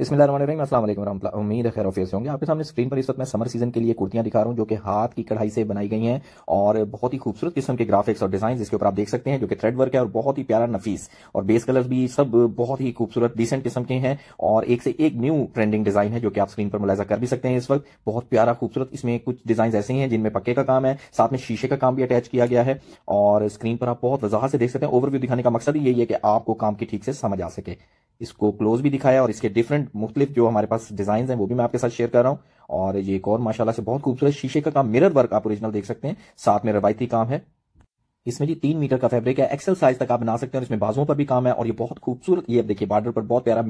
इसमें असलम उम्मीद है खैर ऑफियर होंगे आपके सामने स्क्रीन पर इस वक्त मैं समर सीजन के लिए कुर्तियां दिखा रहा हूं जो कि हाथ की कढ़ाई से बनाई गई हैं और बहुत ही खूबसूरत किस्म के ग्राफिक्स और डिजाइन जिसके ऊपर आप देख सकते हैं जो कि थ्रेड वर्क है और बहुत ही प्यारा नफीस और बेस कलर भी सब बहुत ही खूबसूरत डिसेंट किस्म के हैं और एक से एक न्यू ट्रेंडिंग डिजाइन है जो कि आप स्क्रीन पर मुलायजा कर भी सकते हैं इस वक्त बहुत प्यारा खूबसूरत इसमें कुछ डिजाइन ऐसे हैं जिनमें पक्के का काम है साथ में शीशे का काम भी अटैच किया गया है और स्क्रीन पर आप बहुत वजह से देख सकते हैं ओवरव्यू दिखाने का मकसद यही है कि आपको काम की ठीक से समझ आ सके इसको क्लोज भी दिखाया और इसके डिफरेंट डिफरेंट मुख्तलिफ जो हमारे पास डिजाइन है वो भी मैं आपके साथ शेयर कर रहा हूँ और ये एक और माशाला से बहुत खूबसूरत शीशे का काम मिरर वर्क आप ओरिजिनल देख सकते हैं साथ में रवायती काम है इसमें जी तीन मीटर का फैब्रिक है एक्सेल साइज तक आप बना सकते हैं और इसमें बाजुओं पर भी काम है और ये बहुत खूबसूरत ये देखिए बॉर्डर पर बहुत प्यारा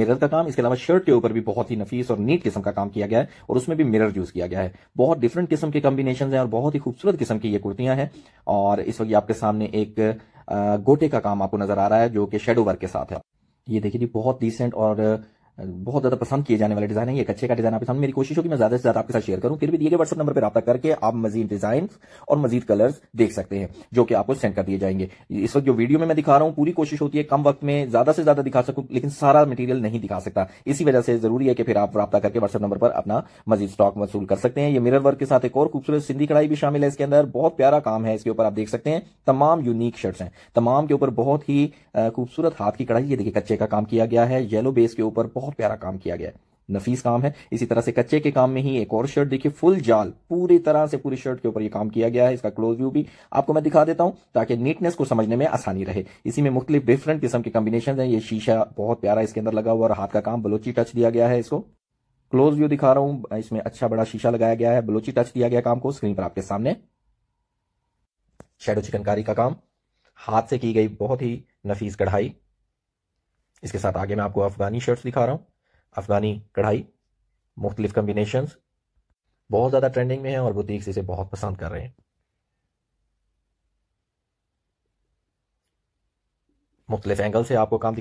मिरर का काम इसके अलावा शर्ट के ऊपर भी बहुत ही नफीस और नीट किस्म का काम किया गया है और उसमें भी मिरर यूज किया गया है बहुत डिफरेंट किस्म के कॉम्बिनेशन है और बहुत ही खूबसूरत किस्म की ये कुर्तियां हैं और इस वक्त आपके सामने एक गोटे का काम आपको नजर आ रहा है जो कि शेडो वर्क के साथ है ये देखिए जी बहुत डिसेंट और बहुत ज्यादा पसंद किए जाने वाले डिजाइन है एक अच्छे का डिजाइन आप मेरी कोशिश होगी मैं ज्यादा से ज्यादा आपके साथ शेयर करूं फिर भी दिए गए व्हाट्सअप नंबर पर रब्ता करके आप मजीद डिजाइन और मजीद कलर्स देख सकते हैं जो कि आपको सेंड कर दिए जाएंगे इस वक्त जो वीडियो में मैं दिखा रहा हूं पूरी कोशिश होती है कम वक्त में ज्यादा से ज्यादा दिखा सकूं लेकिन सारा मटीरियल नहीं दिखा सकता इसी वजह से जरूरी है कि फिर आप रब्ता करके व्हाट्सअप नंबर पर अपना मजीद स्टॉक वसूल कर सकते हैं ये मिरर वर्क के साथ एक और खूबसूरत सिंधी कढ़ाई भी शामिल है इसके अंदर बहुत प्यारा काम है इसके ऊपर आप देख सकते हैं तमाम यूनिक शर्ट्स हैं तमाम के ऊपर बहुत ही खूबसूरत हाथ की कढ़ाई ये देखिए कच्चे का काम किया गया है येलो बेस के ऊपर बहुत बहुत प्यारा काम किया गया है नफीस काम है इसी तरह से कच्चे के काम में ही एक और शर्ट देखिए फुल जाल पूरी तरह से पूरी शर्ट के ऊपर ये काम किया गया है इसका क्लोज व्यू भी आपको मैं दिखा देता हूं ताकि नीटनेस को समझने में आसानी रहे इसी में मुख्तलिफ डिफरेंट किस्म के कॉम्बिनेशन है ये शीशा बहुत प्यारा इसके अंदर लगा हुआ और हाथ का काम बलोची टच दिया गया है इसको क्लोज व्यू दिखा रहा हूं इसमें अच्छा बड़ा शीशा लगाया गया है बलोची टच दिया गया काम को स्क्रीन पर आपके सामने शेडो चिकनकारी का काम हाथ से की गई बहुत ही नफीस कढ़ाई इसके साथ आगे मैं आपको अफ़गानी शर्ट्स दिखा रहा हूँ अफ़गानी कढ़ाई मुख्तलिफ कम्बिनेशन बहुत ज़्यादा ट्रेंडिंग में है और बुटीक्स इसे बहुत पसंद कर रहे हैं मुख्तलिफ एंगल से आपको काम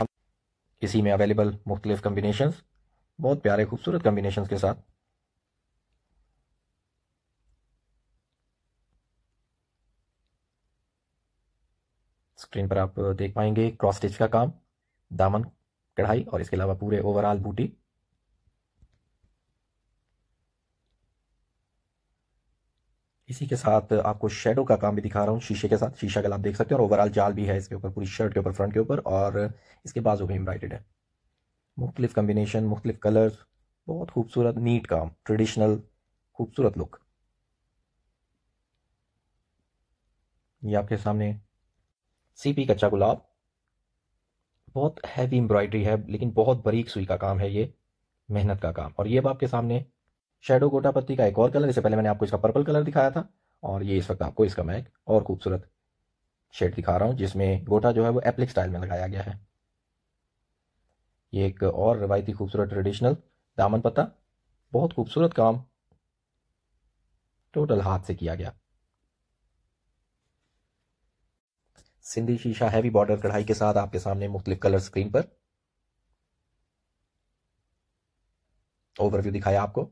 इसी में अवेलेबल मुख्तलिफ कम्बिनेशन बहुत प्यारे खूबसूरत कम्बिनेशन के साथ स्क्रीन पर आप देख पाएंगे क्रॉस स्टिच का काम दामन कढ़ाई और इसके अलावा पूरे ओवरऑल बूटी इसी के साथ आपको शेडो का काम भी दिखा रहा हूँ शीशे के साथ शीशा का आप देख सकते हैं और ओवरऑल जाल भी है इसके ऊपर पूरी शर्ट के ऊपर फ्रंट के ऊपर और इसके बाजू भी एम्ब्राइडेड है मुख्तलिफ कम्बिनेशन मुख्तलिफ कलर्स बहुत खूबसूरत नीट काम ट्रेडिशनल खूबसूरत लुक ये आपके सामने सीपी कच्चा गुलाब बहुत हैवी एम्ब्रॉयडरी है लेकिन बहुत बारीक सुई का काम है ये मेहनत का काम और ये अब आपके सामने शेडो गोटा पत्ती का एक और कलर इससे पहले मैंने आपको इसका पर्पल कलर दिखाया था और ये इस वक्त आपको इसका मैं एक और खूबसूरत शेड दिखा रहा हूँ जिसमें गोटा जो है वो एप्लिक स्टाइल में लगाया गया है ये एक और रवायती खूबसूरत ट्रेडिशनल दामन पत्ता बहुत खूबसूरत काम टोटल हाथ से किया गया सिंधी शीशा हैवी बॉर्डर कढ़ाई के साथ आपके सामने मुख्तलिफ कलर स्क्रीन पर ओवरव्यू दिखाया आपको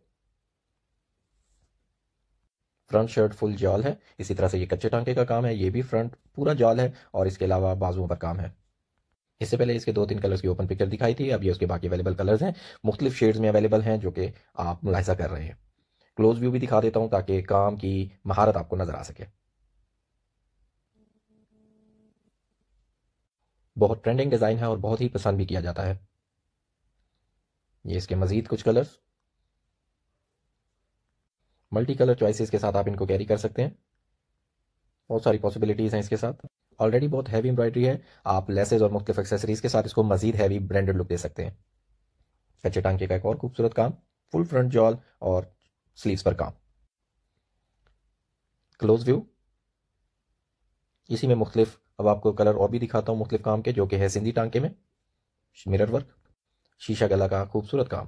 फ्रंट शर्ट फुल जॉल है इसी तरह से ये कच्चे टांके का काम है ये भी फ्रंट पूरा जॉल है और इसके अलावा बाजुओं पर काम है इससे पहले इसके दो तीन कलर्स की ओपन पिक्चर दिखाई थी अब ये उसके बाकी अवेलेबल कलर्स हैं मुख्तलिफ शेड्स में अवेलेबल हैं जो कि आप मुलायजा कर रहे हैं क्लोज व्यू भी दिखा देता हूँ ताकि काम की महारत आपको नजर आ सके बहुत ट्रेंडिंग डिज़ाइन है और बहुत ही पसंद भी किया जाता है ये इसके मज़ीद कुछ कलर्स मल्टी कलर चॉइसेस के साथ आप इनको कैरी कर सकते हैं बहुत सारी पॉसिबिलिटीज़ हैं इसके साथ ऑलरेडी बहुत हैवी एम्ब्रॉयडरी है आप लेसेज और मुख्तफ एक्सेसरीज के साथ इसको मजीद हैवी ब्रांडेड लुक दे सकते हैं कच्चे टांके का एक और खूबसूरत काम फुल फ्रंट जॉल और स्लीव्स पर काम क्लोज व्यू इसी में मुख्तलिफ अब आपको कलर और भी दिखाता हूँ मुख्तलिफ काम के जो कि है सिंधी टांके में मिरर वर्क शीशा गला का खूबसूरत काम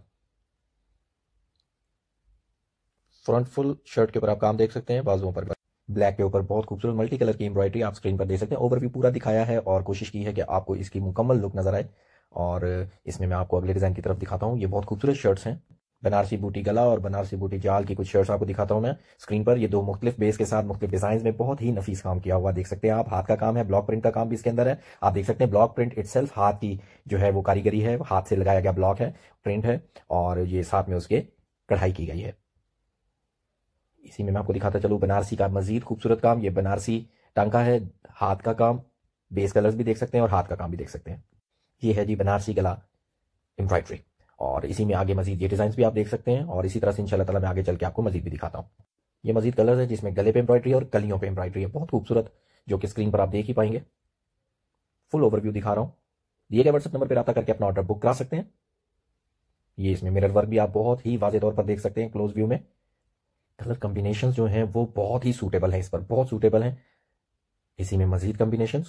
फ्रंट फुल शर्ट के ऊपर आप काम देख सकते हैं बाजुओं पर ब्लैक के ऊपर बहुत खूबसूरत मल्टी कलर की एम्ब्रॉयडरी आप स्क्रीन पर देख सकते हैं ओवरव्यू पूरा दिखाया है और कोशिश की है कि आपको इसकी मुकम्मल लुक नजर आए और इसमें मैं आपको अगले डिज़ाइन की तरफ दिखाता हूँ ये बहुत खूबसूरत शर्ट्स हैं बनारसी बूटी गला और बनारसी बूटी जाल की कुछ शर्ट्स आपको दिखाता हूं मैं स्क्रीन पर ये दो मुख्तलिफ बेस के साथ मुख्तलिफ डिजाइन में बहुत ही नफीस काम किया हुआ देख सकते हैं आप हाथ का काम है ब्लॉक प्रिंट का काम भी इसके अंदर है आप देख सकते हैं ब्लॉक प्रिंट इट हाथ की जो है वो कारीगरी है हाथ से लगाया गया ब्लॉक है प्रिंट है और ये साथ में उसके कढ़ाई की गई है इसी में मैं आपको दिखाता चलू बनारसी का मजीद खूबसूरत काम ये बनारसी टांका है हाथ का काम बेस कलर्स भी देख सकते हैं और हाथ का काम भी देख सकते हैं ये है जी बनारसी गला एम्ब्रॉयड्री और इसी में आगे मजीद ये डिज़ाइन भी आप देख सकते हैं और इसी तरह से इनशाला तला मैं आगे चल के आपको मजीद भी दिखाता हूँ ये मजीद कलर्स है जिसमें गले पे एम्ब्रॉयडरी और कलियों पे एम्ब्रॉयडरी है बहुत खूबसूरत जो कि स्क्रीन पर आप देख ही पाएंगे फुल ओवरव्यू दिखा रहा हूँ दिए गए व्हाट्सअप नंबर पर रहा करके अपना ऑर्डर बुक करा सकते हैं ये इसमें मिरर वर्क भी आप बहुत ही वाजे तौर पर देख सकते हैं क्लोज व्यू में कलर कम्बिनेशन जो है वो बहुत ही सूटेबल है इस पर बहुत सूटेबल है इसी में मजीद कम्बिनेशन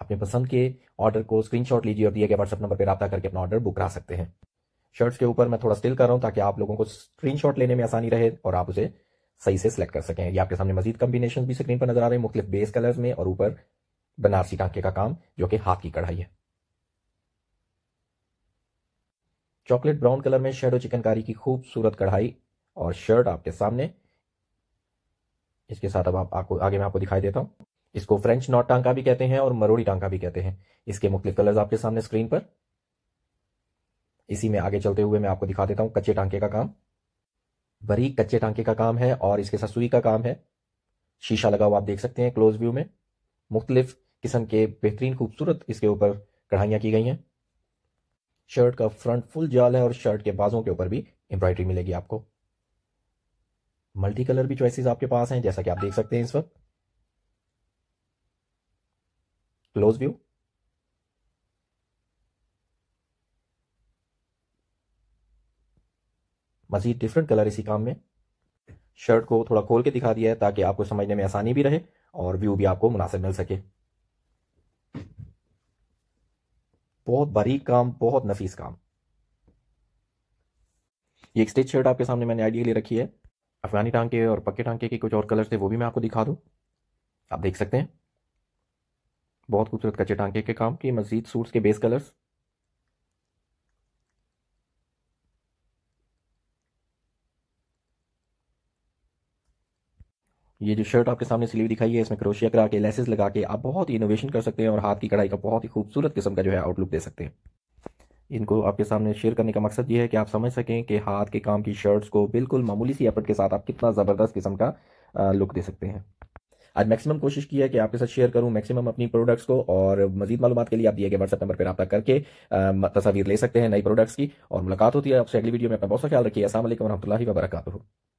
अपने पसंद के ऑर्डर को स्क्रीनशॉट लीजिए और दिए गए व्हाट्सएप नंबर पर रब्ता करके अपना ऑर्डर बुक करा सकते हैं शर्ट्स के ऊपर मैं थोड़ा स्टिल कर रहा हूँ ताकि आप लोगों को स्क्रीनशॉट लेने में आसानी रहे और आप उसे सही से सिलेक्ट कर सकें ये आपके सामने मजीद कम्बिनेशन भी स्क्रीन पर नजर आ रहे हैं मुख्य बेस कलर्स में और ऊपर बनारसी टांके का काम जो कि हाथ की कढ़ाई है चॉकलेट ब्राउन कलर में शेडो चिकनकारी की खूबसूरत कढ़ाई और शर्ट आपके सामने इसके साथ अब आप आपको आगे मैं आपको दिखाई देता हूं इसको फ्रेंच नॉट टांका भी कहते हैं और मरोड़ी टांका भी कहते हैं इसके मुख्तलिफ कलर्स आपके सामने स्क्रीन पर इसी में आगे चलते हुए मैं आपको दिखा देता हूं कच्चे टांके का काम बरीक कच्चे टांके का काम है और इसके साथ सुई का काम है शीशा लगा हुआ आप देख सकते हैं क्लोज व्यू में मुख्तलिफ किस्म के बेहतरीन खूबसूरत इसके ऊपर कढ़ाइयां की गई हैं शर्ट का फ्रंट फुल जाल है और शर्ट के बाजों के ऊपर भी एम्ब्रॉयडरी मिलेगी आपको मल्टी कलर भी चॉइसेस आपके पास हैं जैसा कि आप देख सकते हैं इस वक्त close view. मज़ीद डिफरेंट कलर इसी काम में शर्ट को थोड़ा खोल के दिखा दिया है ताकि आपको समझने में आसानी भी रहे और व्यू भी आपको मुनासिब मिल सके बहुत बारीक काम बहुत नफीस काम ये एक स्टिच शर्ट आपके सामने मैंने आइडिया ले रखी है अफगानी टांके और पक्के टांके के कुछ और कलर्स थे वो भी मैं आपको दिखा दूँ आप देख सकते हैं बहुत खूबसूरत कच्चे टांके के काम की मजीद सूट्स के बेस कलर्स ये जो शर्ट आपके सामने स्लीव दिखाई है इसमें क्रोशिया करा के लेसेस लगा के आप बहुत ही इनोवेशन कर सकते हैं और हाथ की कढ़ाई का बहुत ही खूबसूरत किस्म का जो है आउटलुक दे सकते हैं इनको आपके सामने शेयर करने का मकसद ये है कि आप समझ सकें कि हाथ के काम की शर्ट्स को बिल्कुल मामूली सी एफर्ट के साथ आप कितना ज़बरदस्त किस्म का लुक दे सकते हैं आज मैक्सिमम कोशिश की है कि आपके साथ शेयर करूं मैक्सिमम अपनी प्रोडक्ट्स को और मजीद मालूम के लिए आप दिए गए व्हाट्सएप नंबर पर रब्ता करके तस्वीर ले सकते हैं नई प्रोडक्ट्स की और मुलाकात होती है आपसे अगली वीडियो में अपना बहुत सा ख्याल रखिए असल वरहमल वरक